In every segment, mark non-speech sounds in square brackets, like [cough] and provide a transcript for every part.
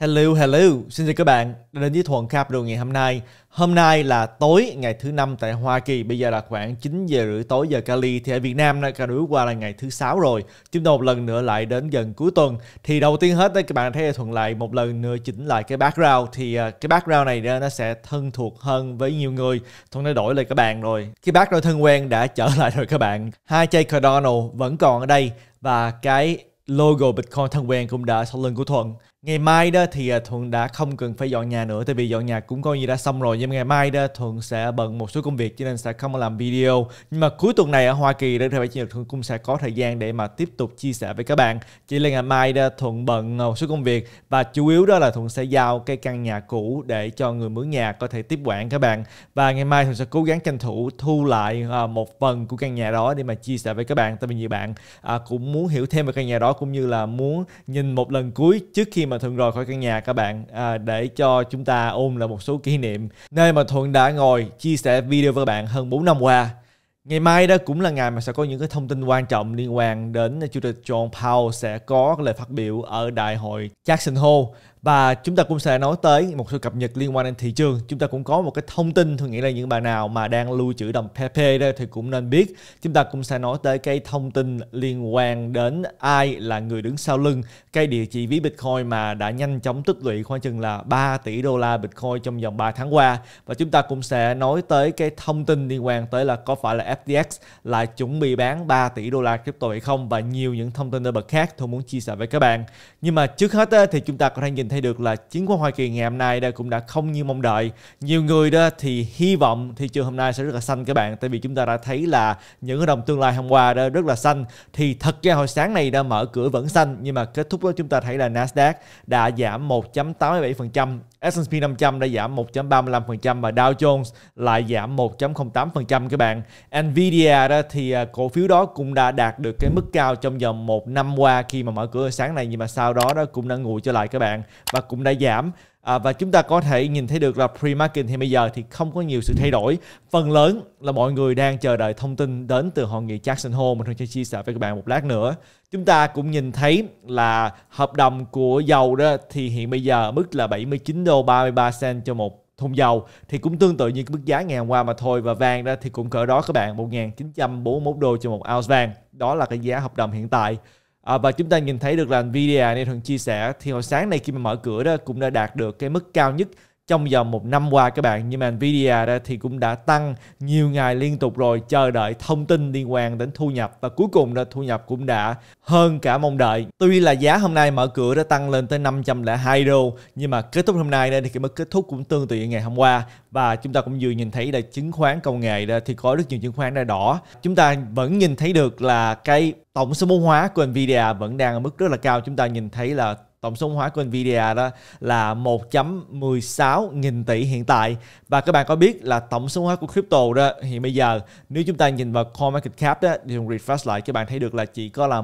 Hello, hello, xin chào các bạn đã đến với Thuận Cap đồ ngày hôm nay. Hôm nay là tối ngày thứ năm tại Hoa Kỳ, bây giờ là khoảng 9 giờ rưỡi tối giờ Cali thì ở Việt Nam đã rưỡi qua là ngày thứ sáu rồi. Chúng ta một lần nữa lại đến gần cuối tuần. Thì đầu tiên hết các bạn thấy Thuận lại một lần nữa chỉnh lại cái background thì à, cái background này nó sẽ thân thuộc hơn với nhiều người. Thuận đã đổi lại các bạn rồi. Cái background thân quen đã trở [laughs] lại rồi các bạn. Hai Jay Cardano vẫn còn ở đây và cái logo Bitcoin thân quen cũng đã sau lưng của Thuận ngày mai đó thì à, thuận đã không cần phải dọn nhà nữa tại vì dọn nhà cũng coi như đã xong rồi nhưng ngày mai đó thuận sẽ bận một số công việc cho nên sẽ không làm video nhưng mà cuối tuần này ở hoa kỳ đó thì phải thuận cũng sẽ có thời gian để mà tiếp tục chia sẻ với các bạn chỉ là ngày mai đó thuận bận một số công việc và chủ yếu đó là thuận sẽ giao cái căn nhà cũ để cho người mướn nhà có thể tiếp quản các bạn và ngày mai thuận sẽ cố gắng tranh thủ thu lại à, một phần của căn nhà đó để mà chia sẻ với các bạn tại vì nhiều bạn à, cũng muốn hiểu thêm về căn nhà đó cũng như là muốn nhìn một lần cuối trước khi mà Thuận rời khỏi căn nhà các bạn à, để cho chúng ta ôm lại một số kỷ niệm nơi mà Thuận đã ngồi chia sẻ video với các bạn hơn 4 năm qua. Ngày mai đó cũng là ngày mà sẽ có những cái thông tin quan trọng liên quan đến Chủ tịch John Powell sẽ có lời phát biểu ở Đại hội Jackson Hole và chúng ta cũng sẽ nói tới một số cập nhật liên quan đến thị trường chúng ta cũng có một cái thông tin tôi nghĩ là những bạn nào mà đang lưu trữ đồng PP đây thì cũng nên biết chúng ta cũng sẽ nói tới cái thông tin liên quan đến ai là người đứng sau lưng cái địa chỉ ví Bitcoin mà đã nhanh chóng tích lũy khoảng chừng là 3 tỷ đô la Bitcoin trong vòng 3 tháng qua và chúng ta cũng sẽ nói tới cái thông tin liên quan tới là có phải là FTX là chuẩn bị bán 3 tỷ đô la crypto hay không và nhiều những thông tin nổi bật khác tôi muốn chia sẻ với các bạn nhưng mà trước hết thì chúng ta có thể nhìn nhìn thấy được là chứng khoán Hoa Kỳ ngày hôm nay đây cũng đã không như mong đợi. Nhiều người đó thì hy vọng thị trường hôm nay sẽ rất là xanh các bạn tại vì chúng ta đã thấy là những cái đồng tương lai hôm qua đó rất là xanh thì thật ra hồi sáng này đã mở cửa vẫn xanh nhưng mà kết thúc đó chúng ta thấy là Nasdaq đã giảm 1.87%, S&P 500 đã giảm 1.35% và Dow Jones lại giảm 1.08% các bạn. Nvidia đó thì à, cổ phiếu đó cũng đã đạt được cái mức cao trong vòng một năm qua khi mà mở cửa sáng này nhưng mà sau đó đó cũng đã nguội trở lại các bạn và cũng đã giảm à, và chúng ta có thể nhìn thấy được là pre-market thì bây giờ thì không có nhiều sự thay đổi phần lớn là mọi người đang chờ đợi thông tin đến từ hội nghị Jackson Hole mình sẽ chia sẻ với các bạn một lát nữa chúng ta cũng nhìn thấy là hợp đồng của dầu đó thì hiện bây giờ mức là 79 đô 33 cent cho một thùng dầu thì cũng tương tự như cái mức giá ngày hôm qua mà thôi và vàng đó thì cũng cỡ đó các bạn 1.941 đô cho một ounce vàng đó là cái giá hợp đồng hiện tại À, và chúng ta nhìn thấy được là Nvidia này thường chia sẻ thì hồi sáng nay khi mà mở cửa đó cũng đã đạt được cái mức cao nhất trong vòng một năm qua các bạn nhưng mà Nvidia đó thì cũng đã tăng nhiều ngày liên tục rồi chờ đợi thông tin liên quan đến thu nhập và cuối cùng là thu nhập cũng đã hơn cả mong đợi tuy là giá hôm nay mở cửa đã tăng lên tới 502 đô nhưng mà kết thúc hôm nay đây thì mức kết thúc cũng tương tự như ngày hôm qua và chúng ta cũng vừa nhìn thấy là chứng khoán công nghệ đó thì có rất nhiều chứng khoán đã đỏ chúng ta vẫn nhìn thấy được là cái tổng số vốn hóa của Nvidia vẫn đang ở mức rất là cao chúng ta nhìn thấy là Tổng số hóa của Nvidia đó là 1.16 nghìn tỷ hiện tại và các bạn có biết là tổng số hóa của crypto đó hiện bây giờ nếu chúng ta nhìn vào market cap đó thì refresh lại các bạn thấy được là chỉ có là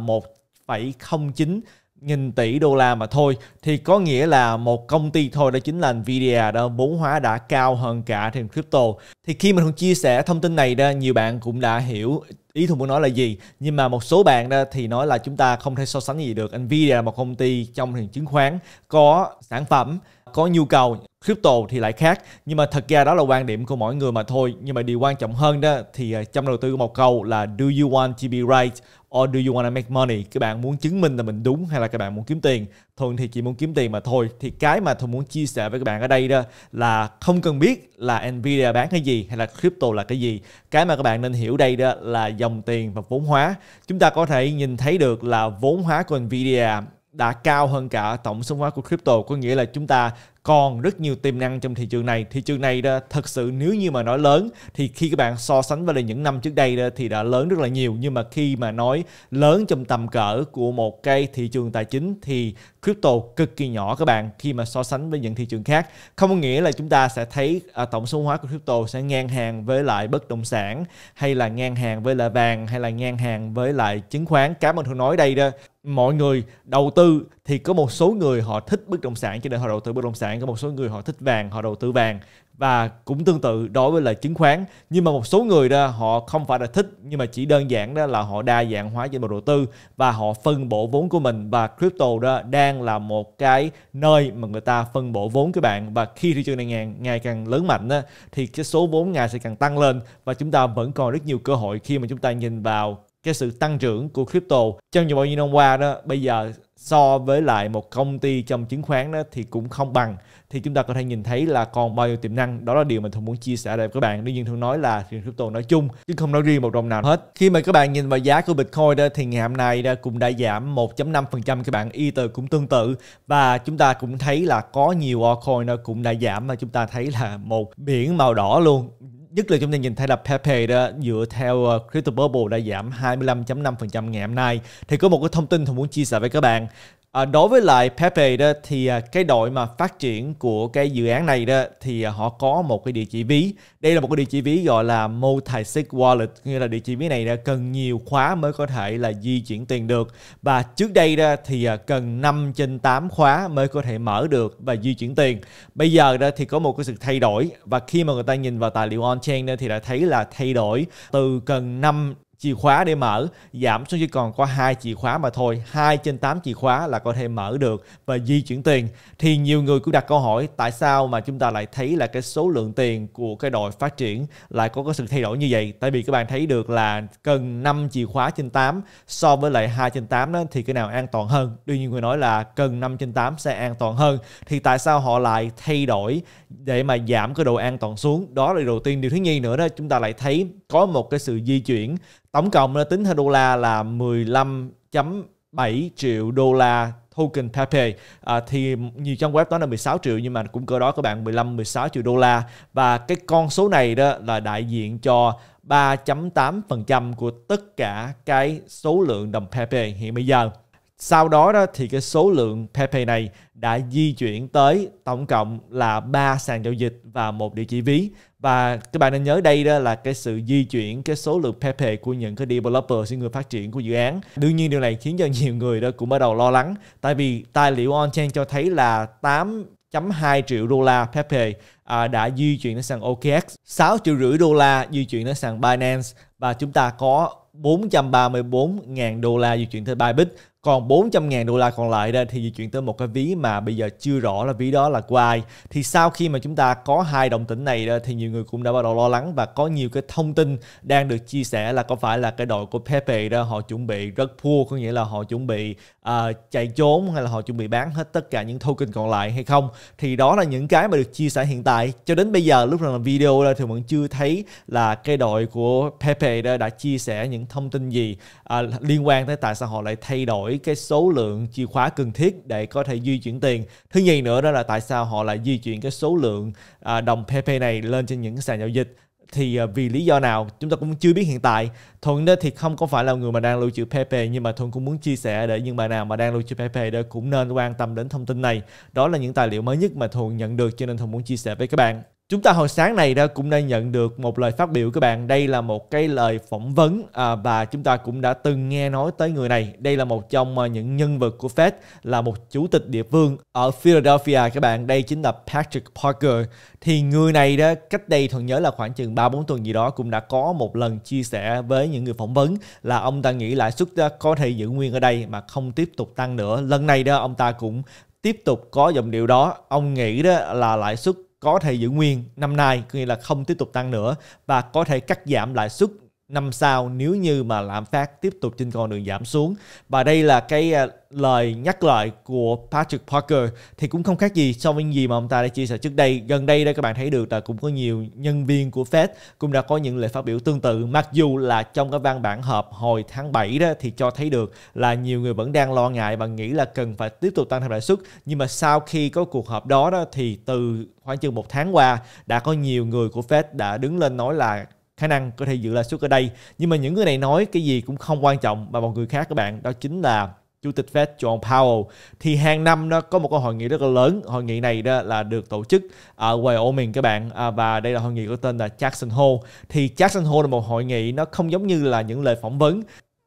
1,09 nghìn tỷ đô la mà thôi thì có nghĩa là một công ty thôi đó chính là Nvidia đó vốn hóa đã cao hơn cả trên crypto thì khi mình chia sẻ thông tin này đó nhiều bạn cũng đã hiểu ý tôi muốn nói là gì nhưng mà một số bạn đó thì nói là chúng ta không thể so sánh gì được Nvidia là một công ty trong thị trường chứng khoán có sản phẩm có nhu cầu crypto thì lại khác nhưng mà thật ra đó là quan điểm của mỗi người mà thôi nhưng mà điều quan trọng hơn đó thì ờ, trong đầu tư một câu là do you want to be right or do you want to make money các bạn muốn chứng minh là mình đúng hay là các bạn muốn kiếm tiền thường thì chỉ muốn kiếm tiền mà thôi thì cái mà tôi muốn chia sẻ với các bạn ở đây đó là không cần biết là nvidia bán cái gì hay là crypto là cái gì cái mà các bạn nên hiểu đây đó là dòng tiền và vốn hóa chúng ta có thể nhìn thấy được là vốn hóa của nvidia đã cao hơn cả tổng số hóa của crypto có nghĩa là chúng ta còn rất nhiều tiềm năng trong thị trường này thị trường này đó thật sự nếu như mà nói lớn thì khi các bạn so sánh với những năm trước đây đó, thì đã lớn rất là nhiều nhưng mà khi mà nói lớn trong tầm cỡ của một cái thị trường tài chính thì crypto cực kỳ nhỏ các bạn khi mà so sánh với những thị trường khác không có nghĩa là chúng ta sẽ thấy à, tổng số hóa của crypto sẽ ngang hàng với lại bất động sản hay là ngang hàng với lại vàng hay là ngang hàng với lại chứng khoán cá mình thường nói đây đó mọi người đầu tư thì có một số người họ thích bất động sản cho nên họ đầu tư bất động sản có một số người họ thích vàng họ đầu tư vàng và cũng tương tự đối với lại chứng khoán nhưng mà một số người đó họ không phải là thích nhưng mà chỉ đơn giản đó là họ đa dạng hóa trên một đầu tư và họ phân bổ vốn của mình và crypto đó đang là một cái nơi mà người ta phân bổ vốn các bạn và khi thị trường này ngày, ngày càng lớn mạnh đó, thì cái số vốn ngày sẽ càng tăng lên và chúng ta vẫn còn rất nhiều cơ hội khi mà chúng ta nhìn vào cái sự tăng trưởng của crypto trong nhiều bao nhiêu năm qua đó bây giờ so với lại một công ty trong chứng khoán đó thì cũng không bằng thì chúng ta có thể nhìn thấy là còn bao nhiêu tiềm năng đó là điều mà tôi muốn chia sẻ đây với các bạn đương nhiên thường nói là thị crypto nói chung chứ không nói riêng một đồng nào hết khi mà các bạn nhìn vào giá của bitcoin đó thì ngày hôm nay đó cũng đã giảm 1.5% các bạn ether cũng tương tự và chúng ta cũng thấy là có nhiều altcoin nó cũng đã giảm mà chúng ta thấy là một biển màu đỏ luôn nhất là trong tình hình thay lập Pepe đó dựa theo ờ, Crypto Bubble đã giảm 25.5% ngày hôm nay thì có một cái thông tin tôi muốn chia sẻ với các bạn À, đối với lại Pepe đó thì à, cái đội mà phát triển của cái dự án này đó thì à, họ có một cái địa chỉ ví. Đây là một cái địa chỉ ví gọi là multisig wallet, nghĩa là địa chỉ ví này đã cần nhiều khóa mới có thể là di chuyển tiền được và trước đây đó thì à, cần 5 trên 8 khóa mới có thể mở được và di chuyển tiền. Bây giờ đó thì có một cái sự thay đổi và khi mà người ta nhìn vào tài liệu on-chain thì đã thấy là thay đổi từ cần 5 chìa khóa để mở giảm xuống chỉ còn có hai chìa khóa mà thôi 2 trên 8 chìa khóa là có thể mở được và di chuyển tiền thì nhiều người cũng đặt câu hỏi tại sao mà chúng ta lại thấy là cái số lượng tiền của cái đội phát triển lại có cái sự thay đổi như vậy tại vì các bạn thấy được là cần 5 chìa khóa trên 8 so với lại 2 trên 8 đó thì cái nào an toàn hơn đương nhiên người nói là cần 5 trên 8 sẽ an toàn hơn thì tại sao họ lại thay đổi để mà giảm cái độ an toàn xuống đó là điều đầu tiên điều thứ nhì nữa đó chúng ta lại thấy có một cái sự di chuyển Tổng cộng nó tính theo đô la là 15.7 triệu đô la token Pepe à, thì nhiều trong web đó là 16 triệu nhưng mà cũng cơ đó các bạn 15 16 triệu đô la và cái con số này đó là đại diện cho 3.8% của tất cả cái số lượng đồng Pepe hiện bây giờ. Sau đó đó thì cái số lượng Pepe này đã di chuyển tới tổng cộng là 3 sàn giao dịch và một địa chỉ ví và các bạn nên nhớ đây đó là cái sự di chuyển cái số lượng PPE của những cái developer những người phát triển của dự án đương nhiên điều này khiến cho nhiều người đó cũng bắt đầu lo lắng tại vì tài liệu on-chain cho thấy là 8.2 triệu đô la PPE à, đã di chuyển đến sàn OKX 6 triệu rưỡi đô la di chuyển đến sàn Binance và chúng ta có 434.000 đô la di chuyển tới Bybit còn 400 000 đô la còn lại đây thì di chuyển tới một cái ví mà bây giờ chưa rõ là ví đó là của ai thì sau khi mà chúng ta có hai đồng tỉnh này đó, thì nhiều người cũng đã bắt đầu lo lắng và có nhiều cái thông tin đang được chia sẻ là có phải là cái đội của Pepe đó họ chuẩn bị rất poor có nghĩa là họ chuẩn bị uh, chạy trốn hay là họ chuẩn bị bán hết tất cả những token còn lại hay không thì đó là những cái mà được chia sẻ hiện tại cho đến bây giờ lúc nào là video đó, thì vẫn chưa thấy là cái đội của Pepe đó đã chia sẻ những thông tin gì uh, liên quan tới tại sao họ lại thay đổi đổi cái số lượng chìa khóa cần thiết để có thể di chuyển tiền thứ nhì nữa đó là tại sao họ lại di chuyển cái số lượng à, đồng PP này lên trên những sàn giao dịch thì à, vì lý do nào chúng ta cũng chưa biết hiện tại thuận đó thì không có phải là người mà đang lưu trữ PP nhưng mà thuận cũng muốn chia sẻ để những bạn nào mà đang lưu trữ PP đó cũng nên quan tâm đến thông tin này đó là những tài liệu mới nhất mà thuận nhận được cho nên thuận muốn chia sẻ với các bạn Chúng ta hồi sáng này đã cũng đã nhận được một lời phát biểu các bạn. Đây là một cái lời phỏng vấn à, và chúng ta cũng đã từng nghe nói tới người này. Đây là một trong à, những nhân vật của Fed là một chủ tịch địa phương ở Philadelphia các bạn. Đây chính là Patrick Parker. Thì người này đó cách đây thuận nhớ là khoảng chừng 3 bốn tuần gì đó cũng đã có một lần chia sẻ với những người phỏng vấn là ông ta nghĩ lãi suất à, có thể giữ nguyên ở đây mà không tiếp tục tăng nữa. Lần này đó ông ta cũng tiếp tục có dòng điều đó. Ông nghĩ đó là lãi suất có thể giữ nguyên năm nay, có nghĩa là không tiếp tục tăng nữa và có thể cắt giảm lãi suất năm sau nếu như mà lạm phát tiếp tục trên con đường giảm xuống và đây là cái à, lời nhắc lại của Patrick Parker thì cũng không khác gì so với gì mà ông ta đã chia sẻ trước đây gần đây đây các bạn thấy được là cũng có nhiều nhân viên của Fed cũng đã có những lời phát biểu tương tự mặc dù là trong cái văn bản họp hồi tháng 7 đó thì cho thấy được là nhiều người vẫn đang lo ngại và nghĩ là cần phải tiếp tục tăng thêm lãi suất nhưng mà sau khi có cuộc họp đó đó thì từ khoảng chừng một tháng qua đã có nhiều người của Fed đã đứng lên nói là khả năng có thể giữ lãi suất ở đây nhưng mà những người này nói cái gì cũng không quan trọng mà một người khác các bạn đó chính là chủ tịch Fed John Powell thì hàng năm nó có một cái hội nghị rất là lớn hội nghị này đó là được tổ chức ở Wyoming các bạn à, và đây là hội nghị có tên là Jackson Hole thì Jackson Hole là một hội nghị nó không giống như là những lời phỏng vấn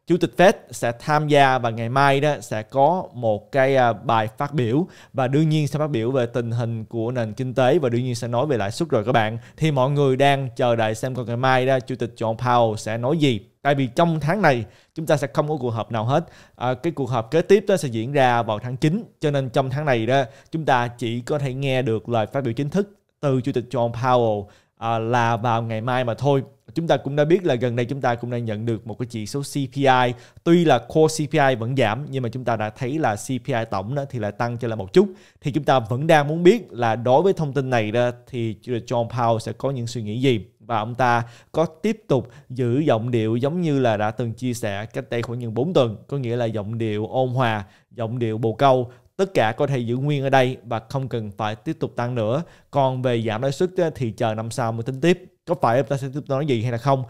Chủ tịch Fed sẽ tham gia và ngày mai đó sẽ có một cái à, bài phát biểu và đương nhiên sẽ phát biểu về tình hình của nền kinh tế và đương nhiên sẽ nói về lãi suất rồi các bạn. Thì mọi người đang chờ đợi xem còn ngày mai đó Chủ tịch John Powell sẽ nói gì. Tại vì trong tháng này chúng ta sẽ không có cuộc họp nào hết. À, cái cuộc họp kế tiếp đó sẽ diễn ra vào tháng 9 cho nên trong tháng này đó chúng ta chỉ có thể nghe được lời phát biểu chính thức từ Chủ tịch John Powell à, là vào ngày mai mà thôi chúng ta cũng đã biết là gần đây chúng ta cũng đã nhận được một cái chỉ số CPI tuy là core CPI vẫn giảm nhưng mà chúng ta đã thấy là CPI tổng đó thì lại tăng cho là một chút thì chúng ta vẫn đang muốn biết là đối với thông tin này đó thì John Powell sẽ có những suy nghĩ gì và ông ta có tiếp tục giữ giọng điệu giống như là đã từng chia sẻ cách đây khoảng những 4 tuần, có nghĩa là giọng điệu ôn hòa, giọng điệu bồ câu, tất cả có thể giữ nguyên ở đây và không cần phải tiếp tục tăng nữa. Còn về giảm lãi suất thì chờ năm sau mới tính tiếp có phải chúng ta sẽ tiếp nói gì hay là không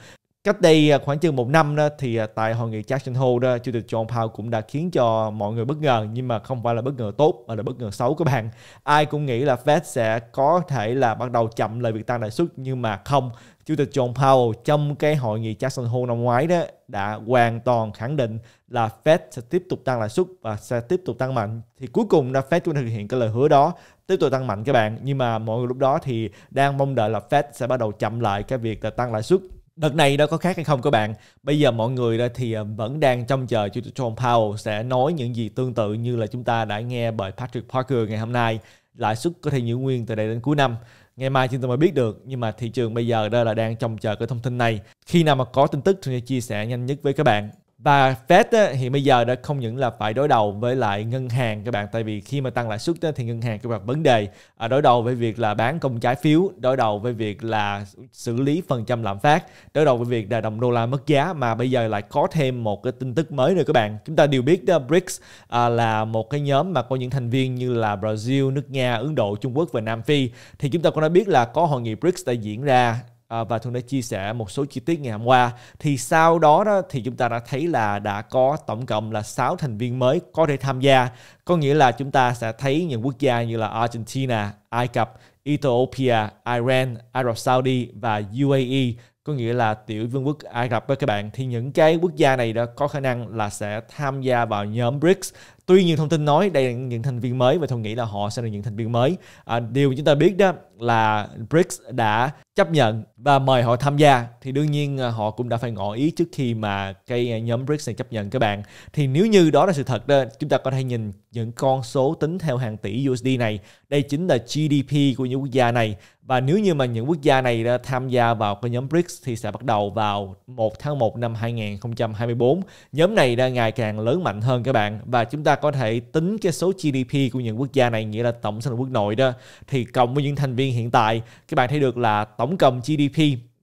cách đây à, khoảng chừng một năm đó thì à, tại hội nghị Jackson Hole đó chủ tịch John Powell cũng đã khiến cho mọi người bất ngờ nhưng mà không phải là bất ngờ tốt mà là bất ngờ xấu các bạn ai cũng nghĩ là Fed sẽ có thể là bắt đầu chậm lại việc tăng lãi suất nhưng mà không Chủ tịch John Powell trong cái hội nghị Jackson Hole năm ngoái đó đã hoàn toàn khẳng định là Fed sẽ tiếp tục tăng lãi suất và sẽ tiếp tục tăng mạnh. Thì cuối cùng là Fed cũng thực hiện cái lời hứa đó, tiếp tục tăng mạnh các bạn. Nhưng mà mọi người lúc đó thì đang mong đợi là Fed sẽ bắt đầu chậm lại cái việc là tăng lãi suất Đợt này nó có khác hay không các bạn? Bây giờ mọi người thì ờ, vẫn đang trông chờ Chủ tịch John Powell sẽ nói những gì tương tự như là chúng ta đã nghe bởi Patrick Parker ngày hôm nay. Lãi suất có thể giữ nguyên từ đây đến cuối năm ngày mai chúng ta mới biết được nhưng mà thị trường bây giờ đây là đang trông chờ cái thông tin này khi nào mà có tin tức thì chia sẻ nhanh nhất với các bạn và Fed á, thì bây giờ đã không những là phải đối đầu với lại ngân hàng các bạn tại vì khi mà tăng lãi suất thì ngân hàng các bạn vấn đề à, đối đầu với việc là bán công trái phiếu đối đầu với việc là xử lý phần trăm lạm phát đối đầu với việc là đồng đô la mất giá mà bây giờ lại có thêm một cái tin tức mới nữa các bạn chúng ta đều biết đó, BRICS à, là một cái nhóm mà có những thành viên như là Brazil nước Nga Ấn Độ Trung Quốc và Nam Phi thì chúng ta cũng đã biết là có hội nghị BRICS đã diễn ra à, và Thuận đã chia sẻ một số chi tiết ngày hôm qua. Thì sau đó, đó thì chúng ta đã thấy là đã có tổng cộng là 6 thành viên mới có thể tham gia. Có nghĩa là chúng ta sẽ thấy những quốc gia như là Argentina, Ai Cập, Ethiopia, Iran, Ả Rập Saudi và UAE có nghĩa là tiểu vương quốc Ai Cập với các bạn thì những cái quốc gia này đã có khả năng là sẽ tham gia vào nhóm BRICS tuy nhiên thông tin nói đây là những thành viên mới và tôi nghĩ là họ sẽ là những thành viên mới à, điều chúng ta biết đó là BRICS đã chấp nhận và mời họ tham gia thì đương nhiên à, họ cũng đã phải ngỏ ý trước khi mà cái à, nhóm BRICS này chấp nhận các bạn. Thì nếu như đó là sự thật đó, chúng ta có thể nhìn những con số tính theo hàng tỷ USD này. Đây chính là GDP của những quốc gia này và nếu như mà những quốc gia này đã tham gia vào cái nhóm BRICS thì sẽ bắt đầu vào 1 tháng 1 năm 2024. Nhóm này đang ngày càng lớn mạnh hơn các bạn và chúng ta có thể tính cái số GDP của những quốc gia này nghĩa là tổng sản lượng quốc nội đó thì cộng với những thành viên viên hiện tại các bạn thấy được là tổng cộng GDP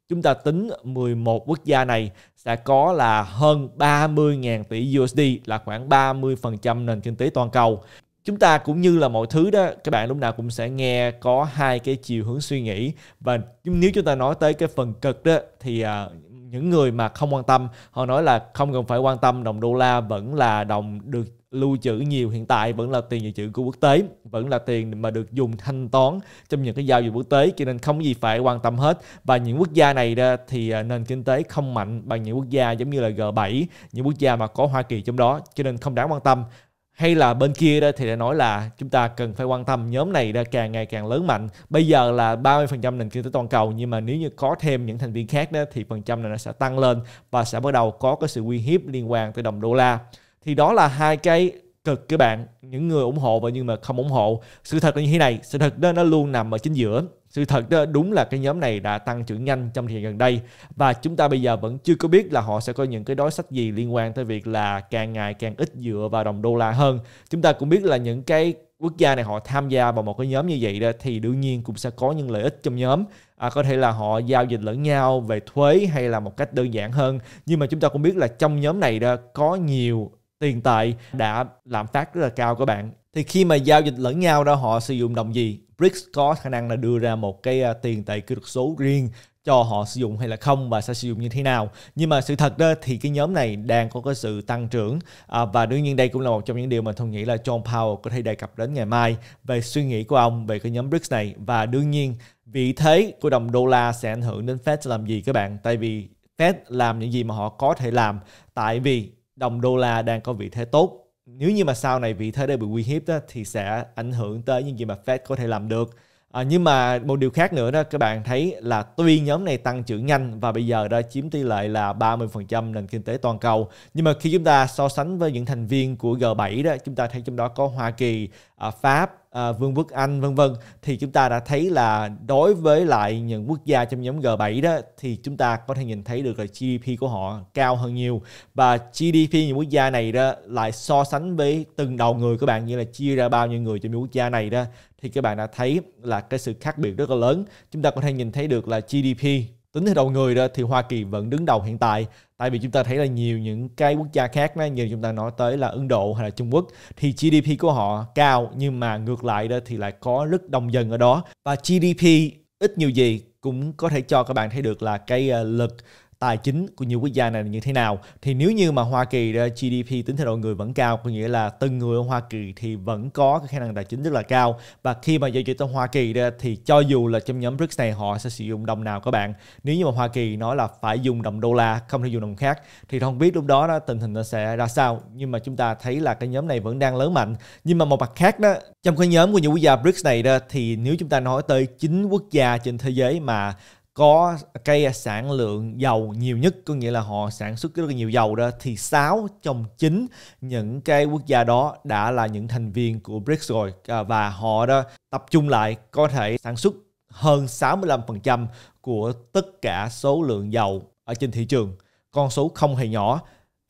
chúng ta tính 11 quốc gia này sẽ có là hơn 30.000 tỷ USD là khoảng 30% nền kinh tế toàn cầu. Chúng ta cũng như là mọi thứ đó, các bạn lúc nào cũng sẽ nghe có hai cái chiều hướng suy nghĩ và nếu chúng ta nói tới cái phần cực đó thì à, những người mà không quan tâm họ nói là không cần phải quan tâm đồng đô la vẫn là đồng được lưu trữ nhiều hiện tại vẫn là tiền dự trữ của quốc tế vẫn là tiền mà được dùng thanh toán trong những cái giao dịch quốc tế cho nên không có gì phải quan tâm hết và những quốc gia này ra thì à, nền kinh tế không mạnh bằng những quốc gia giống như là G7 những quốc gia mà có Hoa Kỳ trong đó cho nên không đáng quan tâm hay là bên kia đó thì đã nói là chúng ta cần phải quan tâm nhóm này đã càng ngày càng lớn mạnh. Bây giờ là 30% nền kinh tế toàn cầu nhưng mà nếu như có thêm những thành viên khác đó thì phần trăm này nó sẽ tăng lên và sẽ bắt đầu có cái sự uy hiếp liên quan tới đồng đô la thì đó là hai cái cực các bạn những người ủng hộ và nhưng mà không ủng hộ sự thật là như thế này sự thật đó nó luôn nằm ở chính giữa sự thật đó đúng là cái nhóm này đã tăng trưởng nhanh trong thời gian gần đây và chúng ta bây giờ vẫn chưa có biết là họ sẽ có những cái đối sách gì liên quan tới việc là càng ngày càng ít dựa vào đồng đô la hơn chúng ta cũng biết là những cái quốc gia này họ tham gia vào một cái nhóm như vậy đó thì đương nhiên cũng sẽ có những lợi ích trong nhóm à, có thể là họ giao dịch lẫn nhau về thuế hay là một cách đơn giản hơn nhưng mà chúng ta cũng biết là trong nhóm này đó có nhiều tiền tệ đã lạm phát rất là cao các bạn thì khi mà giao dịch lẫn nhau đó họ sử dụng đồng gì BRICS có khả năng là đưa ra một cái à, tiền tệ kỹ thuật số riêng cho họ sử dụng hay là không và sẽ sử dụng như thế nào nhưng mà sự thật đó thì cái nhóm này đang có cái sự tăng trưởng à, và đương nhiên đây cũng là một trong những điều mà tôi nghĩ là John Powell có thể đề cập đến ngày mai về suy nghĩ của ông về cái nhóm BRICS này và đương nhiên vị thế của đồng đô la sẽ ảnh hưởng đến Fed làm gì các bạn tại vì Fed làm những gì mà họ có thể làm tại vì đồng đô la đang có vị thế tốt nếu như mà sau này vị thế đã bị uy hiếp đó, thì sẽ ảnh hưởng tới những gì mà Fed có thể làm được à, nhưng mà một điều khác nữa đó các bạn thấy là tuy nhóm này tăng trưởng nhanh và bây giờ đã chiếm tỷ lệ là 30% nền kinh tế toàn cầu nhưng mà khi chúng ta so sánh với những thành viên của G7 đó chúng ta thấy trong đó có Hoa Kỳ, à, Pháp, à, Vương quốc Anh vân vân thì chúng ta đã thấy là đối với lại những quốc gia trong nhóm G7 đó thì chúng ta có thể nhìn thấy được là GDP của họ cao hơn nhiều và GDP những quốc gia này đó lại so sánh với từng đầu người các bạn như là chia ra bao nhiêu người trong những quốc gia này đó thì các bạn đã thấy là cái sự khác biệt rất là lớn chúng ta có thể nhìn thấy được là GDP tính theo đầu người đó thì Hoa Kỳ vẫn đứng đầu hiện tại tại vì chúng ta thấy là nhiều những cái quốc gia khác đó, nhiều chúng ta nói tới là Ấn Độ hay là Trung Quốc thì GDP của họ cao nhưng mà ngược lại đó thì lại có rất đông dân ở đó và GDP ít nhiều gì cũng có thể cho các bạn thấy được là cái ờ, lực tài chính của nhiều quốc gia này là như thế nào thì nếu như mà Hoa Kỳ GDP tính theo đầu người vẫn cao có nghĩa là từng người ở Hoa Kỳ thì vẫn có cái khả năng tài chính rất là cao và khi mà giao dịch ở Hoa Kỳ thì cho dù là trong nhóm BRICS này họ sẽ sử dụng đồng nào các bạn nếu như mà Hoa Kỳ nói là phải dùng đồng đô la không thể dùng đồng khác thì không biết lúc đó, đó tình hình nó sẽ ra sao nhưng mà chúng ta thấy là cái nhóm này vẫn đang lớn mạnh nhưng mà một mặt khác đó trong cái nhóm của những quốc gia BRICS này đó thì nếu chúng ta nói tới chín quốc gia trên thế giới mà có cái sản lượng dầu nhiều nhất có nghĩa là họ sản xuất rất là nhiều dầu đó thì 6 trong 9 những cái quốc gia đó đã là những thành viên của BRICS rồi à, và họ đó tập trung lại có thể sản xuất hơn 65% của tất cả số lượng dầu ở trên thị trường con số không hề nhỏ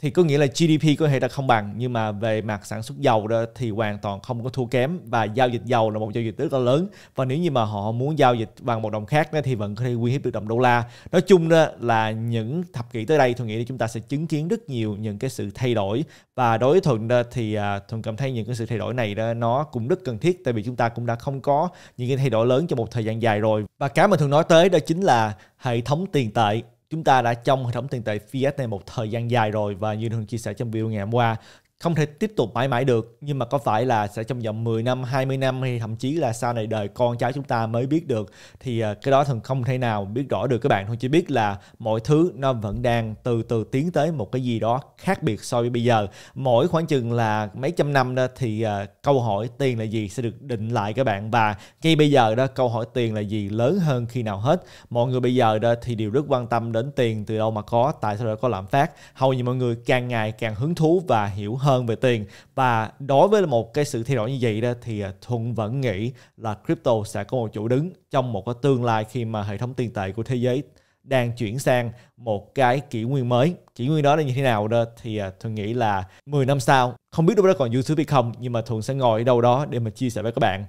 thì có nghĩa là GDP có thể là không bằng nhưng mà về mặt sản xuất dầu đó thì hoàn toàn không có thua kém và giao dịch dầu là một giao dịch rất là lớn và nếu như mà họ muốn giao dịch bằng một đồng khác đó, thì vẫn có thể quy hiếp được đồng đô la nói chung đó là những thập kỷ tới đây tôi nghĩ là chúng ta sẽ chứng kiến rất nhiều những cái sự thay đổi và đối với thuận đó, thì à, thuận cảm thấy những cái sự thay đổi này đó nó cũng rất cần thiết tại vì chúng ta cũng đã không có những cái thay đổi lớn trong một thời gian dài rồi và cái mà thường nói tới đó chính là hệ thống tiền tệ chúng ta đã trong hệ thống tiền tệ fiat này một thời gian dài rồi và như thường chia sẻ trong video ngày hôm qua không thể tiếp tục mãi mãi được nhưng mà có phải là sẽ trong vòng 10 năm 20 năm hay thậm chí là sau này đời con cháu chúng ta mới biết được thì ờ, cái đó thường không thể nào biết rõ được các bạn thôi chỉ biết là mọi thứ nó vẫn đang từ từ tiến tới một cái gì đó khác biệt so với bây giờ mỗi khoảng chừng là mấy trăm năm đó thì ờ, câu hỏi tiền là gì sẽ được định lại các bạn và ngay bây giờ đó câu hỏi tiền là gì lớn hơn khi nào hết mọi người bây giờ đó thì đều rất quan tâm đến tiền từ đâu mà có tại sao lại có lạm phát hầu như mọi người càng ngày càng hứng thú và hiểu hơn hơn về tiền và đối với một cái sự thay đổi như vậy đó thì à, thuận vẫn nghĩ là crypto sẽ có một chỗ đứng trong một cái tương lai khi mà hệ thống tiền tệ của thế giới đang chuyển sang một cái kỷ nguyên mới kỷ nguyên đó là như thế nào đó thì à, thuận nghĩ là 10 năm sau không biết lúc đó còn youtube hay không nhưng mà thuận sẽ ngồi ở đâu đó để mà chia sẻ với các bạn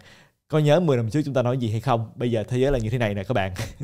có nhớ 10 năm trước chúng ta nói gì hay không bây giờ thế giới là như thế này nè các bạn [laughs]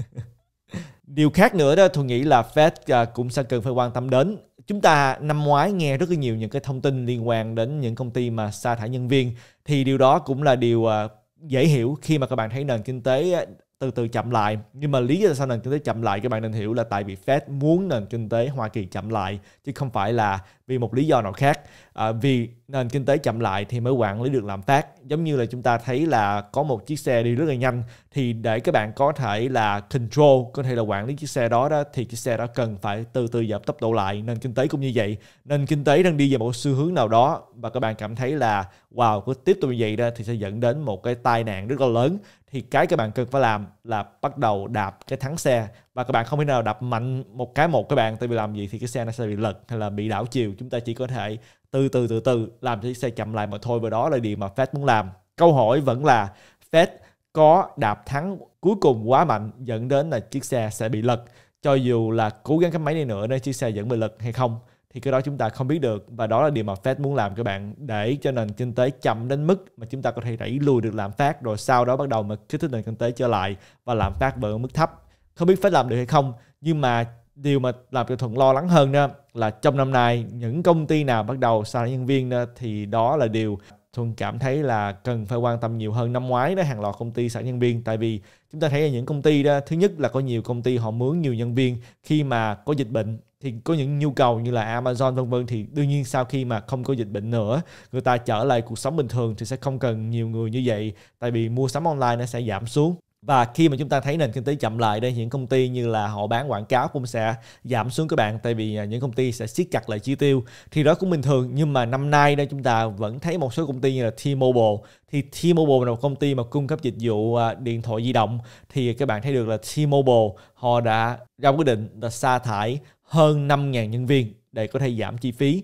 Điều khác nữa đó tôi nghĩ là Fed à, cũng sẽ cần phải quan tâm đến chúng ta năm ngoái nghe rất là nhiều những cái thông tin liên quan đến những công ty mà sa thải nhân viên thì điều đó cũng là điều à, dễ hiểu khi mà các bạn thấy nền kinh tế à, từ từ chậm lại nhưng mà lý do sao nền kinh tế chậm lại các bạn nên hiểu là tại vì Fed muốn nền kinh tế Hoa Kỳ chậm lại chứ không phải là vì một lý do nào khác à, vì nền kinh tế chậm lại thì mới quản lý được lạm phát giống như là chúng ta thấy là có một chiếc xe đi rất là nhanh thì để các bạn có thể là control có thể là quản lý chiếc xe đó đó thì chiếc xe đó cần phải từ từ giảm tốc độ lại nền kinh tế cũng như vậy nền kinh tế đang đi về một xu hướng nào đó và các bạn cảm thấy là wow cứ tiếp tục như vậy đó thì sẽ dẫn đến một cái tai nạn rất là lớn thì cái các bạn cần phải làm là bắt đầu đạp cái thắng xe và các bạn không thể nào đập mạnh một cái một các bạn tại vì làm gì thì cái xe nó sẽ bị lật hay là bị đảo chiều chúng ta chỉ có thể từ từ từ từ làm cho chiếc xe chậm lại mà thôi và đó là điều mà Fed muốn làm câu hỏi vẫn là Fed có đạp thắng cuối cùng quá mạnh dẫn đến là chiếc xe sẽ bị lật cho dù là cố gắng cái máy này nữa nên chiếc xe vẫn bị lật hay không thì cái đó chúng ta không biết được và đó là điều mà Fed muốn làm các bạn để cho nền kinh tế chậm đến mức mà chúng ta có thể đẩy lùi được lạm phát rồi sau đó bắt đầu mà kích thích nền kinh tế trở lại và lạm phát vẫn ở mức thấp không biết phải làm được hay không nhưng mà điều mà làm cho thuận lo lắng hơn đó là trong năm nay những công ty nào bắt đầu sa nhân viên đó, thì đó là điều thuận cảm thấy là cần phải quan tâm nhiều hơn năm ngoái đó hàng loạt công ty sa nhân viên tại vì chúng ta thấy là những công ty đó thứ nhất là có nhiều công ty họ mướn nhiều nhân viên khi mà có dịch bệnh thì có những nhu cầu như là Amazon vân vân thì đương nhiên sau khi mà không có dịch bệnh nữa người ta trở lại cuộc sống bình thường thì sẽ không cần nhiều người như vậy tại vì mua sắm online nó sẽ giảm xuống và khi mà chúng ta thấy nền kinh tế chậm lại đây những công ty như là họ bán quảng cáo cũng sẽ giảm xuống các bạn tại vì à, những công ty sẽ siết chặt lại chi tiêu thì đó cũng bình thường nhưng mà năm nay đây chúng ta vẫn thấy một số công ty như là T-Mobile thì T-Mobile là một công ty mà cung cấp dịch vụ à, điện thoại di động thì các bạn thấy được là T-Mobile họ đã ra quyết định là sa thải hơn 5.000 nhân viên để có thể giảm chi phí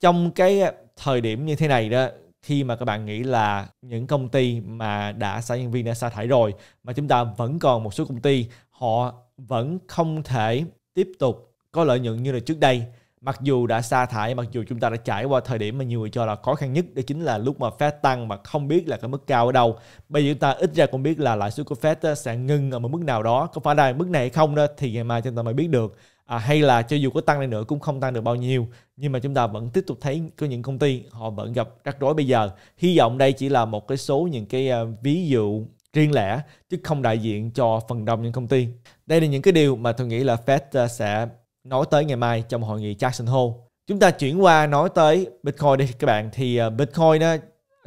trong cái à, thời điểm như thế này đó khi mà các bạn nghĩ là những công ty mà đã xả nhân viên đã sa thải rồi mà chúng ta vẫn còn một số công ty họ vẫn không thể tiếp tục có lợi nhuận như là trước đây mặc dù đã sa thải mặc dù chúng ta đã trải qua thời điểm mà nhiều người cho là khó khăn nhất đó chính là lúc mà Fed tăng mà không biết là cái mức cao ở đâu bây giờ chúng ta ít ra cũng biết là lãi suất của Fed ờ, sẽ ngưng ở một mức nào đó có phải là mức này hay không đó thì ngày mai chúng ta mới biết được à, hay là cho dù có tăng lên nữa cũng không tăng được bao nhiêu nhưng mà chúng ta vẫn tiếp tục thấy có những công ty họ vẫn gặp rắc rối bây giờ hy vọng đây chỉ là một cái số những cái à, ví dụ riêng lẻ chứ không đại diện cho phần đông những công ty đây là những cái điều mà tôi nghĩ là Fed à, sẽ nói tới ngày mai trong hội nghị Jackson Hole chúng ta chuyển qua nói tới Bitcoin đi các bạn thì à, Bitcoin đó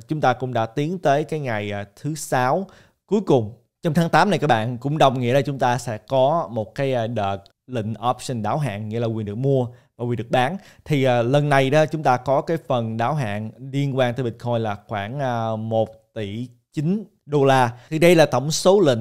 chúng ta cũng đã tiến tới cái ngày thứ sáu cuối cùng trong tháng 8 này các bạn cũng đồng nghĩa là chúng ta sẽ có một cái đợt lệnh option đáo hạn nghĩa là quyền được mua và quyền được bán thì uh, lần này đó chúng ta có cái phần đáo hạn liên quan tới Bitcoin là khoảng uh, à, 1 tỷ 9 đô la thì đây là tổng số lệnh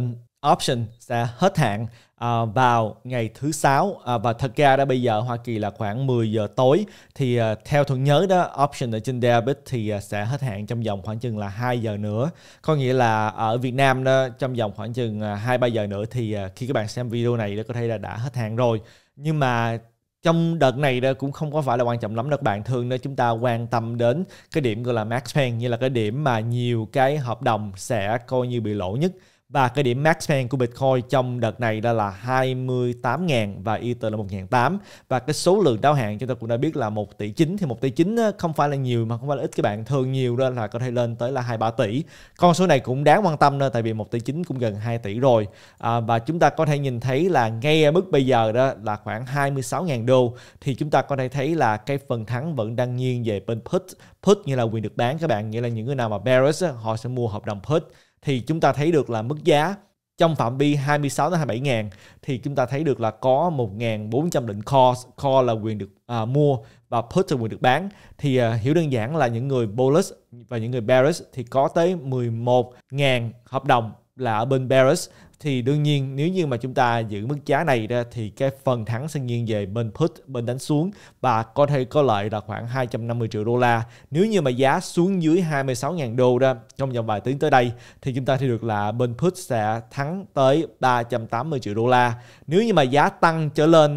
option sẽ hết hạn à, vào ngày thứ sáu à, và thật ra đó bây giờ Hoa Kỳ là khoảng 10 giờ tối thì à, theo thuận nhớ đó option ở trên debit thì à, sẽ hết hạn trong vòng khoảng chừng là 2 giờ nữa có nghĩa là ở Việt Nam đó trong vòng khoảng chừng 2 à, 3 giờ nữa thì à, khi các bạn xem video này đó có thể là đã hết hạn rồi nhưng mà trong đợt này đó cũng không có phải là quan trọng lắm đâu các bạn thường đó chúng ta quan tâm đến cái điểm gọi là max pen như là cái điểm mà nhiều cái hợp đồng sẽ coi như bị lỗ nhất và cái điểm max fan của Bitcoin trong đợt này đó là 28.000 và Ether là 1.800 và cái số lượng đáo hạn chúng ta cũng đã biết là 1 tỷ 9 thì 1 tỷ 9 ờ, không phải là nhiều mà không phải là ít các bạn thường nhiều đó là có thể lên tới là 2-3 tỷ con số này cũng đáng quan tâm đó tại vì 1 tỷ 9 cũng gần 2 tỷ rồi à, và chúng ta có thể nhìn thấy là ngay ở mức bây giờ đó là khoảng 26.000 đô thì chúng ta có thể thấy là cái phần thắng vẫn đang nghiêng về bên put put như là quyền được bán các bạn nghĩa là những người nào mà bearish họ sẽ mua hợp đồng put thì chúng ta thấy được là mức giá trong phạm vi 26 đến 27 ngàn thì chúng ta thấy được là có 1.400 lệnh call, call là quyền được à, mua và put là quyền được bán thì à, hiểu đơn giản là những người bullish và những người bearish thì có tới 11.000 hợp đồng là ở bên bearish thì đương nhiên nếu như mà chúng ta giữ mức giá này ra thì cái phần thắng sẽ nghiêng về bên put bên đánh xuống và có thể có lợi là khoảng 250 triệu đô la nếu như mà giá xuống dưới 26.000 đô ra trong vòng vài tiếng tới đây thì chúng ta thấy được là bên put sẽ thắng tới 380 triệu đô la nếu như mà giá tăng trở lên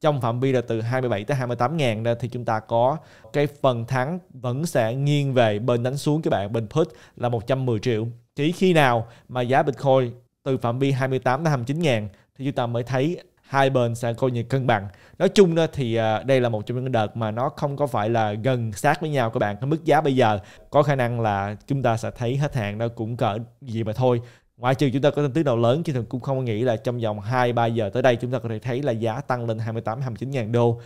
trong phạm vi là từ 27 tới 28 ngàn thì chúng ta có cái phần thắng vẫn sẽ nghiêng về bên đánh xuống các bạn bên put là 110 triệu chỉ khi nào mà giá Bitcoin từ phạm vi 28 đến 29 ngàn thì chúng ta mới thấy hai bên sẽ coi như cân bằng. Nói chung đó thì à, đây là một trong những đợt mà nó không có phải là gần sát với nhau các bạn. Cái mức giá bây giờ có khả năng là chúng ta sẽ thấy hết hạn nó cũng cỡ gì mà thôi. Ngoại trừ chúng ta có tin tức nào lớn chứ cũng không nghĩ là trong vòng 2-3 giờ tới đây chúng ta có thể thấy là giá tăng lên 28-29 ngàn đô.